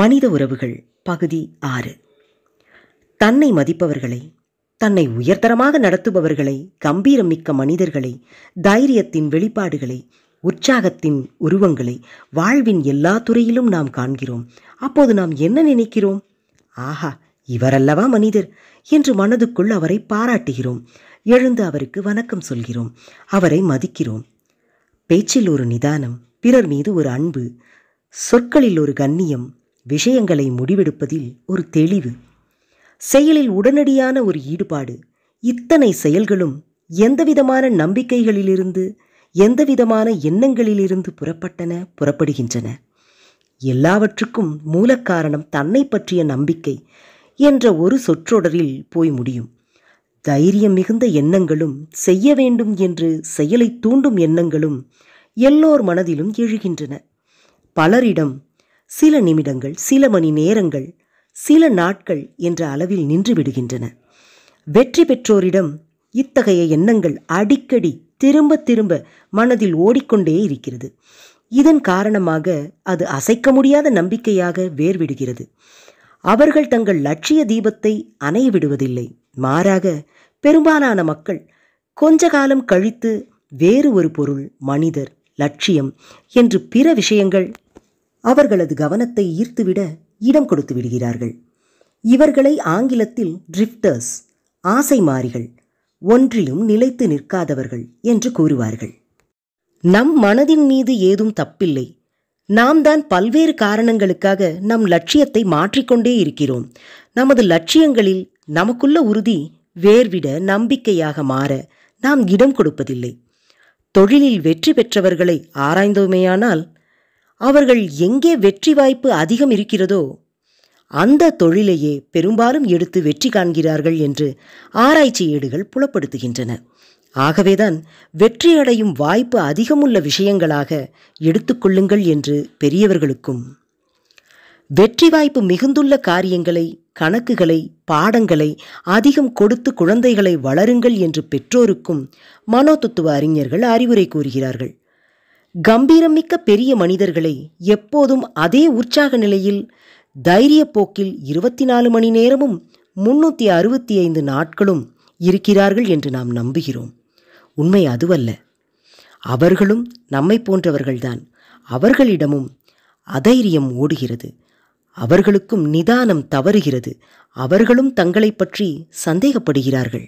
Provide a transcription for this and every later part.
மனித உறவுகள் பகுதி ஆறு தன்னை மதிப்பவர்களை தன்னை உயர்தரமாக நடத்துபவர்களை கம்பீரம் மிக்க மனிதர்களை தைரியத்தின் வெளிப்பாடுகளை உற்சாகத்தின் உருவங்களை வாழ்வின் எல்லா துறையிலும் நாம் காண்கிறோம் அப்போது நாம் என்ன நினைக்கிறோம் ஆஹா இவரல்லவா மனிதர் என்று மனதுக்குள் அவரை பாராட்டுகிறோம் எழுந்து அவருக்கு வணக்கம் சொல்கிறோம் அவரை மதிக்கிறோம் பேச்சில் ஒரு நிதானம் பிறர் மீது ஒரு அன்பு சொற்களில் ஒரு கண்ணியம் விஷயங்களை முடிவெடுப்பதில் ஒரு தெளிவு செயலில் உடனடியான ஒரு ஈடுபாடு இத்தனை செயல்களும் எந்தவிதமான நம்பிக்கைகளிலிருந்து எந்தவிதமான எண்ணங்களிலிருந்து புறப்பட்டன புறப்படுகின்றன எல்லாவற்றுக்கும் மூலக்காரணம் தன்னை பற்றிய நம்பிக்கை என்ற ஒரு சொற்றொடரில் போய் முடியும் தைரியம் மிகுந்த எண்ணங்களும் செய்ய வேண்டும் என்று செயலை தூண்டும் எண்ணங்களும் எல்லோர் மனதிலும் எழுகின்றன பலரிடம் சில நிமிடங்கள் சில மணி நேரங்கள் சில நாட்கள் என்ற அளவில் நின்றுவிடுகின்றன வெற்றி பெற்றோரிடம் இத்தகைய எண்ணங்கள் அடிக்கடி திரும்ப திரும்ப மனதில் ஓடிக்கொண்டே இருக்கிறது இதன் காரணமாக அது அசைக்க முடியாத நம்பிக்கையாக வேர்விடுகிறது அவர்கள் தங்கள் லட்சிய தீபத்தை அணைய விடுவதில்லை மாறாக பெரும்பாலான மக்கள் கொஞ்ச காலம் கழித்து வேறு ஒரு பொருள் மனிதர் லட்சியம் என்று பிற விஷயங்கள் அவர்களது கவனத்தை ஈர்த்துவிட இடம் கொடுத்து விடுகிறார்கள் இவர்களை ஆங்கிலத்தில் ட்ரிஃப்டர்ஸ் ஆசை மாறிகள் ஒன்றிலும் நிலைத்து நிற்காதவர்கள் என்று கூறுவார்கள் நம் மனதின் மீது ஏதும் தப்பில்லை நாம் தான் பல்வேறு காரணங்களுக்காக நம் லட்சியத்தை மாற்றிக்கொண்டே இருக்கிறோம் நமது லட்சியங்களில் நமக்குள்ள உறுதி வேர்விட நம்பிக்கையாக மாற நாம் இடம் கொடுப்பதில்லை தொழிலில் வெற்றி பெற்றவர்களை ஆராய்ந்தோமேயானால் அவர்கள் எங்கே வெற்றி வாய்ப்பு அதிகம் இருக்கிறதோ அந்த தொழிலையே பெரும்பாலும் எடுத்து வெற்றி காண்கிறார்கள் என்று ஆராய்ச்சி ஏடுகள் புலப்படுத்துகின்றன ஆகவேதான் வெற்றியடையும் வாய்ப்பு அதிகமுள்ள விஷயங்களாக எடுத்துக்கொள்ளுங்கள் என்று பெரியவர்களுக்கும் வெற்றி வாய்ப்பு மிகுந்துள்ள காரியங்களை கணக்குகளை பாடங்களை அதிகம் கொடுத்து குழந்தைகளை வளருங்கள் என்று பெற்றோருக்கும் மனோதத்துவ அறிஞர்கள் அறிவுரை கூறுகிறார்கள் கம்பீரமிக்க பெரிய மனிதர்களை எப்போதும் அதே உற்சாக நிலையில் தைரிய போக்கில் இருபத்தி நாலு மணி நேரமும் முன்னூற்றி அறுபத்தி ஐந்து நாட்களும் இருக்கிறார்கள் என்று நாம் நம்புகிறோம் உண்மை அதுவல்ல அவர்களும் நம்மை போன்றவர்கள்தான் அவர்களிடமும் அதைரியம் ஓடுகிறது அவர்களுக்கும் நிதானம் தவறுகிறது அவர்களும் தங்களை பற்றி சந்தேகப்படுகிறார்கள்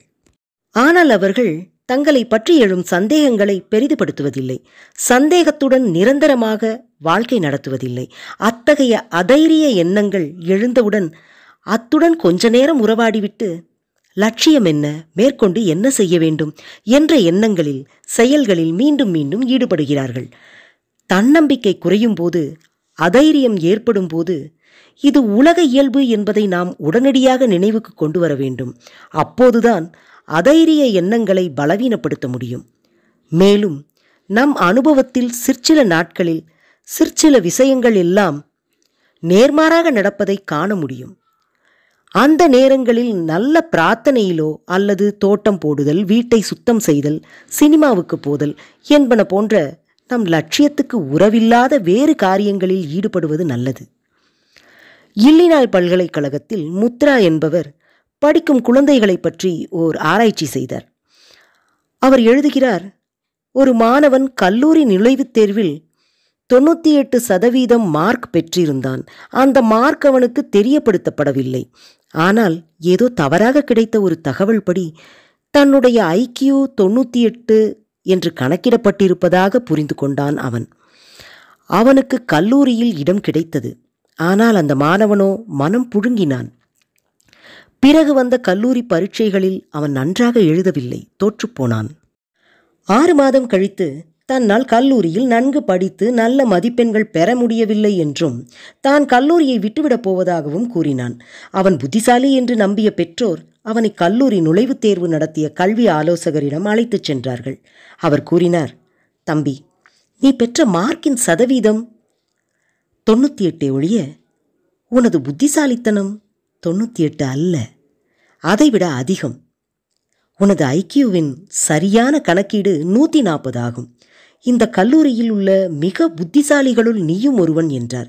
ஆனால் அவர்கள் தங்களை பற்றி எழும் சந்தேகங்களை பெரிதுபடுத்துவதில்லை சந்தேகத்துடன் நிரந்தரமாக வாழ்க்கை நடத்துவதில்லை அத்தகைய அதைரிய எண்ணங்கள் எழுந்தவுடன் அத்துடன் கொஞ்ச நேரம் உறவாடிவிட்டு லட்சியம் என்ன மேற்கொண்டு என்ன செய்ய வேண்டும் என்ற எண்ணங்களில் செயல்களில் மீண்டும் மீண்டும் ஈடுபடுகிறார்கள் தன்னம்பிக்கை குறையும் போது அதைரியம் ஏற்படும் போது இது உலக இயல்பு என்பதை நாம் உடனடியாக நினைவுக்கு கொண்டு வர வேண்டும் அப்போதுதான் அதைரிய எண்ணங்களை பலவீனப்படுத்த முடியும் மேலும் நம் அனுபவத்தில் சிற்சில நாட்களில் சிற்சில விஷயங்கள் எல்லாம் நேர்மாறாக நடப்பதை காண முடியும் அந்த நேரங்களில் நல்ல பிரார்த்தனையிலோ அல்லது தோட்டம் போடுதல் வீட்டை சுத்தம் செய்தல் சினிமாவுக்கு போதல் என்பன போன்ற நம் லட்சியத்துக்கு உறவில்லாத வேறு காரியங்களில் ஈடுபடுவது நல்லது இல்லினாய் பல்கலைக்கழகத்தில் முத்ரா என்பவர் படிக்கும் குழந்தைகளை பற்றி ஓர் ஆராய்ச்சி செய்தார் அவர் எழுதுகிறார் ஒரு மாணவன் கல்லூரி நுழைவுத் தேர்வில் தொண்ணூற்றி எட்டு சதவீதம் மார்க் பெற்றிருந்தான் அந்த மார்க் அவனுக்கு தெரியப்படுத்தப்படவில்லை ஆனால் ஏதோ தவறாக கிடைத்த ஒரு தகவல் படி தன்னுடைய ஐக்கியூ தொண்ணூற்றி எட்டு என்று கணக்கிடப்பட்டிருப்பதாக புரிந்து கொண்டான் அவன் அவனுக்கு கல்லூரியில் இடம் கிடைத்தது ஆனால் அந்த மாணவனோ மனம் புழுங்கினான் பிறகு வந்த கல்லூரி பரீட்சைகளில் அவன் நன்றாக எழுதவில்லை தோற்றுப்போனான் ஆறு மாதம் கழித்து தன்னால் கல்லூரியில் நன்கு படித்து நல்ல மதிப்பெண்கள் பெற முடியவில்லை என்றும் தான் கல்லூரியை விட்டுவிடப் போவதாகவும் கூறினான் அவன் புத்திசாலி என்று நம்பிய பெற்றோர் அவனை கல்லூரி நுழைவுத் தேர்வு நடத்திய கல்வி ஆலோசகரிடம் அழைத்துச் சென்றார்கள் அவர் கூறினார் தம்பி நீ பெற்ற மார்க்கின் சதவீதம் தொண்ணூற்றி எட்டே ஒழிய உனது புத்திசாலித்தனம் தொண்ணூற்றி எட்டு அல்ல அதைவிட அதிகம் உனது ஐக்கியூவின் சரியான கணக்கீடு நூற்றி நாற்பது ஆகும் இந்த கல்லூரியில் உள்ள மிக புத்திசாலிகளுள் நீயும் ஒருவன் என்றார்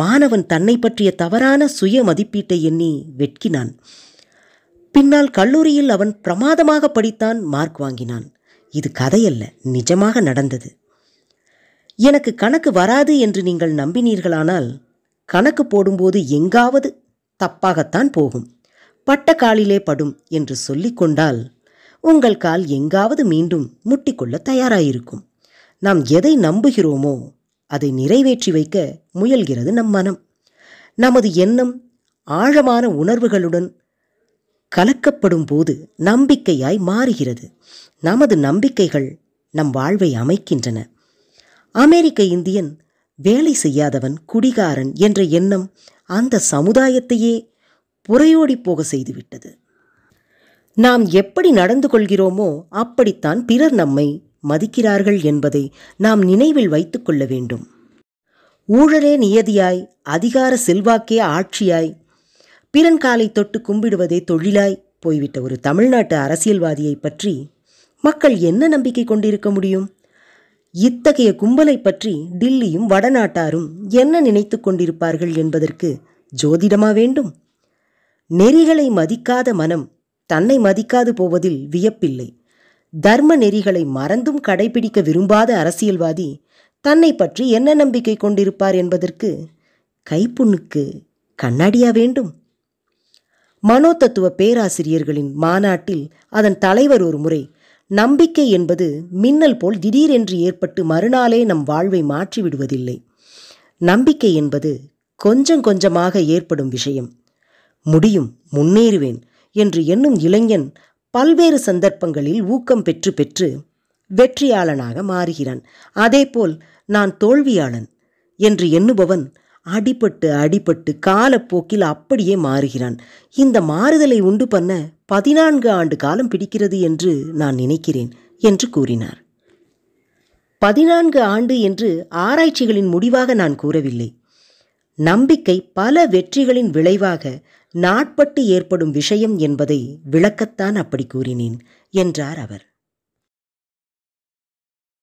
மாணவன் தன்னை பற்றிய தவறான சுய மதிப்பீட்டை எண்ணி வெட்கினான் பின்னால் கல்லூரியில் அவன் பிரமாதமாக படித்தான் மார்க் வாங்கினான் இது கதையல்ல நிஜமாக நடந்தது எனக்கு கணக்கு வராது என்று நீங்கள் நம்பினீர்களானால் கணக்கு போடும்போது எங்காவது தப்பாகத்தான் போகும் பட்ட காலிலே படும் என்று சொல்லிக்கொண்டால் உங்கள் கால் எங்காவது மீண்டும் முட்டிக்கொள்ள தயாராயிருக்கும் நாம் எதை நம்புகிறோமோ அதை நிறைவேற்றி வைக்க முயல்கிறது நம் மனம் நமது எண்ணம் ஆழமான உணர்வுகளுடன் கலக்கப்படும் போது நம்பிக்கையாய் மாறுகிறது நமது நம்பிக்கைகள் நம் வாழ்வை அமைக்கின்றன அமெரிக்க இந்தியன் வேலை செய்யாதவன் குடிகாரன் என்ற எண்ணம் அந்த சமுதாயத்தையே புறையோடி போக செய்துவிட்டது நாம் எப்படி நடந்து கொள்கிறோமோ அப்படித்தான் பிறர் நம்மை மதிக்கிறார்கள் என்பதை நாம் நினைவில் வைத்துக்கொள்ள கொள்ள வேண்டும் ஊழலே நியதியாய் அதிகார செல்வாக்கே ஆட்சியாய் பிறன் காலை தொட்டு கும்பிடுவதே தொழிலாய் போய்விட்ட ஒரு தமிழ்நாட்டு அரசியல்வாதியை பற்றி மக்கள் என்ன நம்பிக்கை கொண்டிருக்க முடியும் இத்தகைய கும்பலை பற்றி டில்லியும் வடநாட்டாரும் என்ன நினைத்து கொண்டிருப்பார்கள் என்பதற்கு ஜோதிடமா வேண்டும் நெறிகளை மதிக்காத மனம் தன்னை மதிக்காது போவதில் வியப்பில்லை தர்ம நெறிகளை மறந்தும் கடைபிடிக்க விரும்பாத அரசியல்வாதி தன்னை பற்றி என்ன நம்பிக்கை கொண்டிருப்பார் என்பதற்கு கைப்புண்ணுக்கு கண்ணாடியா வேண்டும் மனோதத்துவ பேராசிரியர்களின் மாநாட்டில் அதன் தலைவர் ஒரு முறை நம்பிக்கை என்பது மின்னல் போல் திடீரென்று ஏற்பட்டு மறுநாளே நம் வாழ்வை மாற்றிவிடுவதில்லை நம்பிக்கை என்பது கொஞ்சம் கொஞ்சமாக ஏற்படும் விஷயம் முடியும் முன்னேறுவேன் என்று எண்ணும் இளைஞன் பல்வேறு சந்தர்ப்பங்களில் ஊக்கம் பெற்று பெற்று வெற்றியாளனாக மாறுகிறான் அதேபோல் நான் தோல்வியாளன் என்று எண்ணுபவன் அடிபட்டு அடிபட்டு காலப்போக்கில் அப்படியே மாறுகிறான் இந்த மாறுதலை உண்டு பண்ண பதினான்கு ஆண்டு காலம் பிடிக்கிறது என்று நான் நினைக்கிறேன் என்று கூறினார் பதினான்கு ஆண்டு என்று ஆராய்ச்சிகளின் முடிவாக நான் கூறவில்லை நம்பிக்கை பல வெற்றிகளின் விளைவாக நாட்பட்டு ஏற்படும் விஷயம் என்பதை விளக்கத்தான் அப்படி கூறினேன் என்றார் அவர்